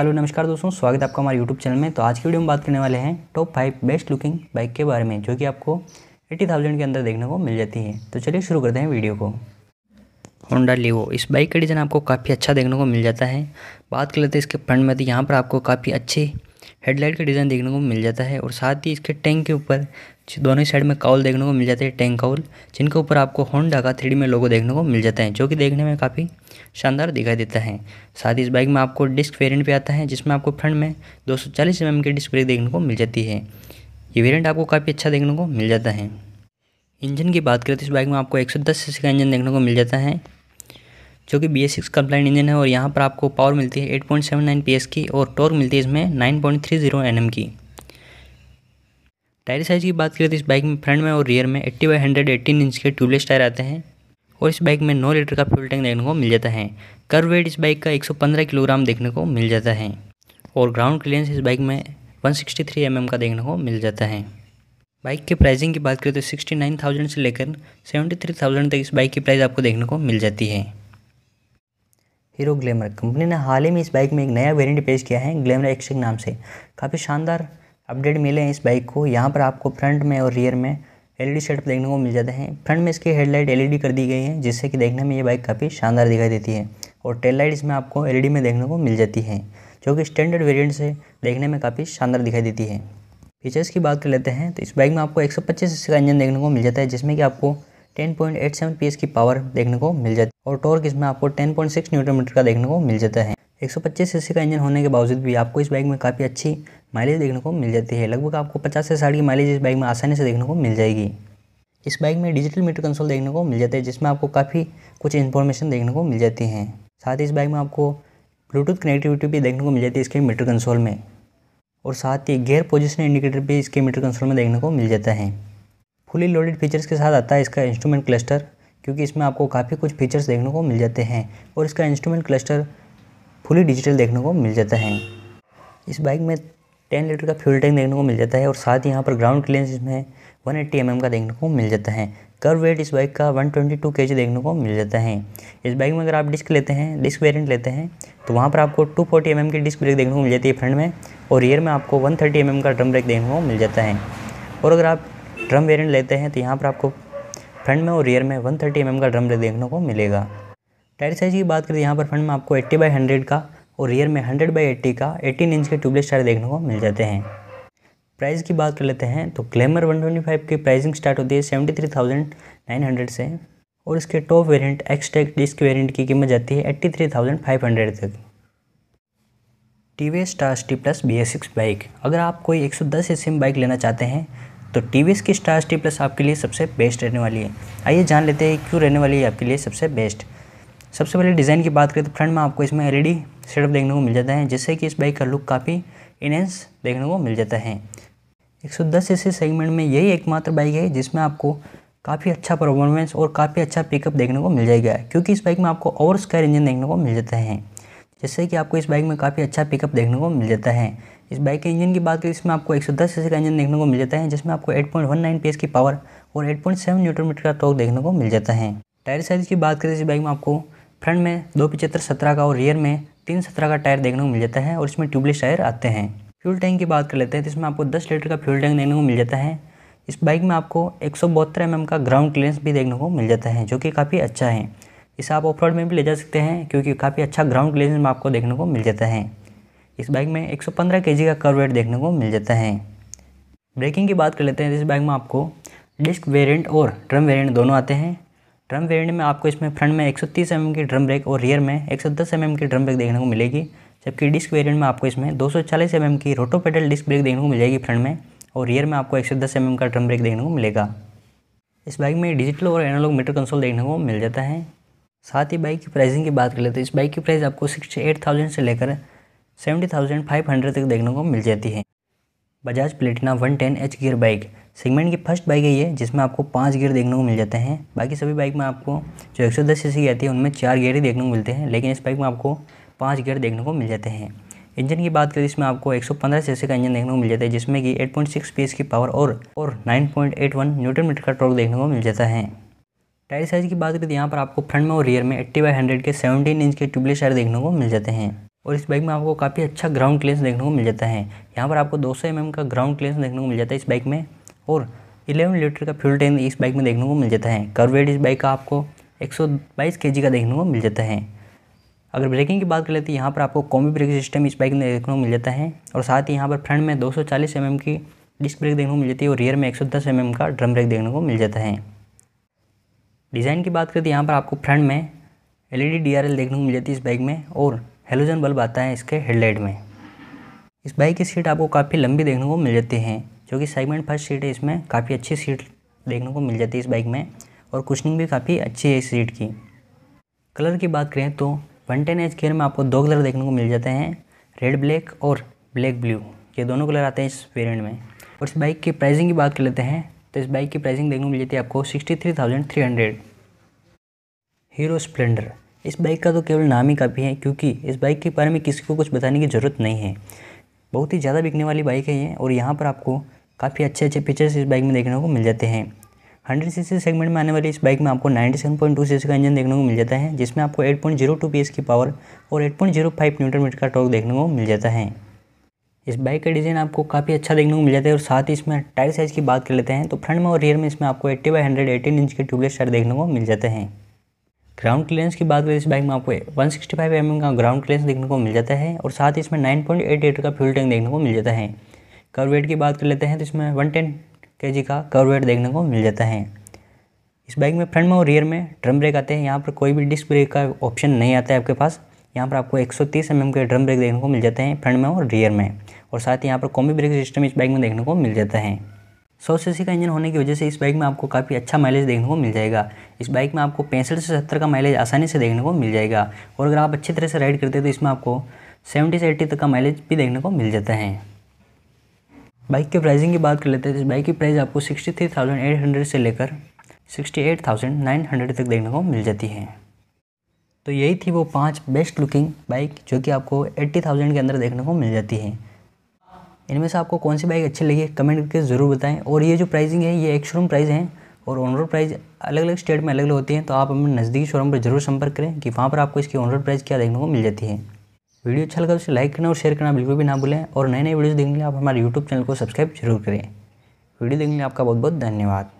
hello नमस्कार दोस्तों स्वागत है आपका हमारे यूट्यूब चैनल में तो आज की वीडियो में बात करने वाले हैं top five best looking bike के बारे में जो कि आपको एट्टी थाउजेंड के अंदर देखने को मिल जाती है तो चलिए शुरू करते हैं वीडियो को होंडा लिवो इस बाइक का डिज़ाइन आपको काफ़ी अच्छा देखने को मिल जाता है बात कर लेते हैं इसके फ्रंट में तो यहाँ पर आपको काफ़ी अच्छी हेडलाइट का डिज़ाइन देखने को मिल जाता है और साथ ही इसके टैंक के ऊपर दोनों साइड में काउल देखने को मिल जाते हैं टैंक काउल जिनके ऊपर आपको होंडा का थ्री में लोगो देखने को मिल जाता है जो कि देखने में काफ़ी शानदार दिखाई देता है साथ ही इस बाइक में आपको डिस्क वेरियंट भी आता है जिसमें आपको फ्रंट में दो सौ चालीस mm की डिस्क ब्रेक देखने को मिल जाती है ये वेरियंट आपको काफ़ी अच्छा देखने को मिल जाता है इंजन की बात करें तो इस बाइक में आपको 110 सीसी का इंजन देखने को मिल जाता है जो कि B S six compliant engine है और यहाँ पर आपको पावर मिलती है eight point seven nine P S की और टॉर्क मिलती है इसमें nine point three zero N M की टायर साइज़ की बात करें तो इस बाइक में फ्रंट में और रियर में eighty by hundred eighteen inch के ट्यूबलेस टायर आते हैं और इस बाइक में नौ लीटर का फ्यूल टैंक देखने को मिल जाता है कर वेट इस बाइक का पंद्रह किलोग्राम देखने को मिल जाता है और ग्राउंड क्लियरेंस इस बाइक में वन सिक्सटी mm का देखने को मिल जाता है बाइक के प्राइसिंग की बात करें तो 69,000 से लेकर 73,000 तक इस बाइक की प्राइस आपको देखने को मिल जाती है हीरो ग्लैमर कंपनी ने हाल ही में इस बाइक में एक नया वेरिएंट पेश किया है ग्लैमर एक्स नाम से काफ़ी शानदार अपडेट मिले हैं इस बाइक को यहाँ पर आपको फ्रंट में और रियर में एल ई सेटअप देखने को मिल जाते हैं फ्रंट में इसकी हेडलाइट एलईडी कर दी गई है जिससे कि देखने में ये बाइक काफ़ी शानदार दिखाई देती है और टेल लाइट इसमें आपको एल में देखने को मिल जाती है जो कि स्टैंडर्ड वेरिएंट से देखने में काफ़ी शानदार दिखाई देती है फीचर्स की बात कर लेते हैं तो इस बाइक में आपको एक सौ का इंजन देखने को मिल जाता है जिसमें कि आपको टेन पॉइंट की पावर देखने को मिल जाती है और टॉर्क इसमें आपको 10.6 न्यूट्रो मीटर का देखने को मिल जाता है 125 सी का इंजन होने के बावजूद भी आपको इस बाइक में काफ़ी अच्छी माइलेज देखने को मिल जाती है लगभग आपको 50 से साठ की माइलेज इस बाइक में आसानी से देखने को मिल जाएगी इस बाइक में डिजिटल मीटर कंसोल देखने को मिल जाता है जिसमें आपको काफ़ी कुछ इन्फॉर्मेशन देखने को मिल जाती है साथ ही इस बाइक में आपको ब्लूटूथ कनेक्टिविटी भी देखने को मिल जाती है इसके मीटर कंसोल में और साथ ही गेयर पोजिशन इंडिकेटर भी इसके मीटर कंसोल में देखने को मिल जाता है फुली लोडेड फीचर्स के साथ आता है इसका इंस्ट्रूमेंट क्लस्टर क्योंकि इसमें आपको काफ़ी कुछ फीचर्स देखने को मिल जाते हैं और इसका इंस्ट्रूमेंट क्लस्टर फुली डिजिटल देखने को मिल जाता है इस बाइक में टेन लीटर का फ्यूल टैंक देखने को मिल जाता है और साथ ही यहाँ पर ग्राउंड क्लियरेंस इसमें वन एट्टी एम का देखने को मिल जाता है कर वेट इस बाइक का वन ट्वेंटी टू के जी देखने को मिल जाता है इस बाइक में अगर आप डिस्क लेते हैं डिस्क वेरिएंट लेते हैं तो वहाँ पर आपको टू फोर्टी एम की डिस्क ब्रेक देखने को मिल जाती है फ्रंट में और रियर में आपको वन थर्टी एम का ड्रम ब्रेक देखने को मिल जाता है और अगर आप ड्रम वेरियंट लेते हैं तो यहाँ पर आपको फ्रंट में और रियर में वन थर्टी mm का ड्रम ब्रेक देखने को मिलेगा टायर साइज़ की बात करें यहाँ पर फ्रंट में आपको एट्टी बाई हंड्रेड का और रियर में हंड्रेड बाई एट्टी का एटीन इंच के ट्यूबलेस टायर देखने को मिल जाते हैं प्राइस की बात कर लेते हैं तो ग्लैमर 125 की प्राइसिंग स्टार्ट होती है 73,900 से और इसके top variant xtec disc variant की कीमत जाती है 83,500 तक T V S star T plus B S six bike अगर आप कोई 110 सौ बाइक लेना चाहते हैं तो टी वी एस की स्टार टी प्लस आपके लिए सबसे बेस्ट रहने वाली है आइए जान लेते हैं क्यों रहने वाली है आपके लिए सबसे बेस्ट सबसे पहले डिज़ाइन की बात करें तो फ्रंट में आपको इसमें एल ई डी सेटअप देखने को मिल जाता है जिससे कि इस बाइक का लुक काफ़ी इनहेंस देखने को मिल जाता है 110 ऐसे सेगमेंट में यही एकमात्र बाइक है जिसमें आपको काफ़ी अच्छा परफॉर्मेंस और काफ़ी अच्छा पिकअप देखने को मिल जाएगा क्योंकि इस बाइक में आपको ओवर स्क्वायर इंजन देखने को मिल जाता है जैसे कि आपको इस बाइक में काफ़ी अच्छा पिकअप देखने को मिल जाता है इस बाइक के इंजन की बात करें इसमें आपको 110 सौ का इंजन देखने को मिल जाता है जिसमें आपको 8.19 पॉइंट की पावर और 8.7 न्यूटन मीटर का टॉक देखने को मिल जाता है टायर साइज की बात करें इस बाइक में आपको फ्रंट में दो पिचहत्तर सत्रह का और रियर में तीन सत्रह का टायर देखने को मिल जाता है और इसमें ट्यूबलेस टायर आते हैं फ्यूल टैंक की बात कर लेते हैं तो इसमें आपको दस लीटर का फ्यूल टैंक देखने को मिल जाता है इस बाइक में आपको एक सौ एम का ग्राउंड क्लियरेंस भी देखने को मिल जाता है जो कि काफ़ी अच्छा है इसे आप ऑफ रोड में भी ले जा सकते हैं क्योंकि काफ़ी अच्छा ग्राउंड क्लियरेंस में आपको देखने को मिल जाता है इस बाइक में 115 जी का कर वेट देखने को मिल जाता है ब्रेकिंग की बात कर लेते हैं इस बाइक में आपको डिस्क वेरिएंट और ड्रम वेरिएंट दोनों आते हैं ड्रम वेरिएंट में आपको इसमें फ्रंट में 130 एम mm की ड्रम ब्रेक और रियर में 110 एम mm की ड्रम ब्रेक देखने को मिलेगी जबकि डिस्क वेरिएंट में आपको इसमें 240 एम mm की रोटो पेडल डिस्क ब्रेक देखने को मिल जाएगी फ्रंट में और रियर में आपको एक एम mm का ड्रम ब्रेक देखने को मिलेगा इस बाइक में डिजिटल और एनोलॉग मीटर कंसोल देखने को मिल जाता है साथ ही बाइक की प्राइसिंग की बात कर लेते हैं इस बाइक की प्राइस आपको सिक्सटी एट थाउजेंड से लेकर सेवेंटी थाउजेंड फाइव हंड्रेड तक देखने को मिल जाती है Bajaj platina one ten H gear bike segment की फर्स्ट बाइक है ये जिसमें आपको पाँच गियर देखने को मिल जाते हैं बाकी सभी बाइक में आपको जो एक सौ दस सी आती है उनमें चार गियर ही देखने को मिलते हैं लेकिन इस बाइक में आपको पाँच गियर देखने को मिल जाते हैं इंजन की बात करें इसमें आपको 115 सीसी का इंजन देखने को मिल जाता है जिसमें कि 8.6 पीएस की पावर और और 9.81 न्यूटन मीटर का टॉर्क देखने को मिल जाता है टायर साइज़ की बात करें तो यहाँ पर आपको फ्रंट में और रियर में एट्टी बाई हंड्रेड के सेवनटीन इंच के ट्यूबलेस टायर देखने को मिल जाते हैं और इस बाइक में आपको काफ़ी अच्छा ग्राउंड क्लियरेंस देखने को मिल जाता है यहाँ पर आपको दो सौ mm का ग्राउंड क्लियरेंस देखने को मिल जाता है इस बाइक में और 11 लीटर का फ्यूल टैंक इस बाइक में देखने को मिल जाता है कर्वेड इस बाइक का आपको 122 जी का देखने को मिल जाता है अगर ब्रेकिंग की बात कर लेते हैं तो यहाँ पर आपको कॉम्बी ब्रेक सिस्टम इस बाइक में देखने को मिल जाता है और साथ ही यहाँ पर फ्रंट में दो सौ mm की डिस्क ब्रेक देखने को मिल जाती है और रियर में एक सौ mm का ड्रम ब्रेक देखने को मिल जाता है डिज़ाइन की बात करें तो यहाँ पर आपको फ्रंट में एल ई देखने को मिल जाती है इस बाइक में और हेलोजन बल्ब आता है इसके हेडलाइट में इस बाइक की सीट आपको काफ़ी लंबी देखने को मिल जाती है जो कि सेगमेंट फर्स्ट सीट है इसमें काफ़ी अच्छी सीट देखने को मिल जाती है इस बाइक में और कुशनिंग भी काफ़ी अच्छी है इस सीट की कलर की बात करें तो वन टेन एच में आपको दो कलर देखने को मिल जाते हैं रेड ब्लैक और ब्लैक ब्लू ये दोनों कलर आते हैं इस वेरियंट में और इस बाइक की प्राइसिंग की बात कर लेते हैं इस बाइक की प्राइसिंग देखने को मिली थी आपको sixty three thousand three hundred hero splendor इस बाइक का तो केवल नाम ही काफ़ी है क्योंकि इस बाइक के बारे में किसी को कुछ बताने की ज़रूरत नहीं है बहुत ही ज़्यादा बिकने वाली बाइक है ये और यहाँ पर आपको काफ़ी अच्छे अच्छे फीचर्स इस बाइक में देखने को मिल जाते हैं हंड्रेड सी सेगमेंट में आने वाली इस बाइक में आपको सेवन पॉइंट सी सी का इंजन देखने को मिल जाता है जिसमें आपको एट पॉइंट जीरो 8.02 एस की पावर और eight point zero five newton metre का टॉर्क देखने को मिल जाता है इस बाइक का डिज़ाइन आपको काफ़ी अच्छा देखने को मिल जाता है और साथ ही इसमें टायर साइज़ की बात कर लेते हैं तो फ्रंट में और रियर में इसमें आपको eighty by hundred eighteen inch के ट्यूबलेस टायर देखने को मिल जाते हैं ग्राउंड क्लियरेंस की बात करें इस बाइक में आपको वन सिक्सटी एम का ग्राउंड क्लियरेंस देखने को मिल जाता है और साथ ही इसमें एट लीटर का फ्यूल टैंक देखने को मिल जाता है कर्वेट की बात कर लेते हैं तो इसमें वन टेन का कर्वेट देखने को मिल जाता है इस बाइक में फ्रंट में और रियर में ड्रम ब्रेक आते हैं यहाँ पर कोई भी डिस्क ब्रेक का ऑप्शन नहीं आता है आपके पास यहाँ पर आपको 130 सौ mm के ड्रम ब्रेक देखने को मिल जाते हैं फ्रंट में और रियर में और साथ ही यहाँ पर कॉम्बी ब्रेक सिस्टम इस बाइक में देखने को मिल जाता है सौ सीसी का इंजन होने की वजह से इस बाइक में आपको काफ़ी अच्छा माइलेज देखने को मिल जाएगा इस बाइक में आपको पैंसठ से सत्तर का माइलेज आसानी से देखने को मिल जाएगा और अगर आप अच्छी तरह से राइड करते हैं तो इसमें आपको सेवेंटी से एट्टी तक का माइलेज भी देखने को मिल जाता है बाइक के प्राइसिंग की बात कर लेते हैं तो इस बाइक की प्राइस आपको sixty three thousand eight hundred से लेकर sixty eight thousand nine hundred तक देखने को मिल जाती है तो यही थी वो पाँच बेस्ट लुकिंग बाइक जो कि आपको एट्टी थाउजेंड के अंदर देखने को मिल जाती है इनमें से आपको कौन सी बाइक अच्छी लगी कमेंट करके ज़रूर बताएं और ये जो प्राइसिंग है ये एक शोरूम प्राइस है और ऑन रोड प्राइस अलग अलग स्टेट में अलग अलग होती हैं तो आप अपने नज़दीकी शोरूम पर जरूर संपर्क करें कि वहाँ पर आपको इसकी ऑन रोड प्राइस क्या देखने को मिल जाती है वीडियो अच्छा लगा तो उसे लाइक करना और शेयर करना बिल्कुल भी ना भूलें और नए नए वीडियोज़ देखने के लिए आप हमारे यूट्यूब चैनल को सब्सक्राइब जरूर करें वीडियो देखने के लिए आपका बहुत बहुत धन्यवाद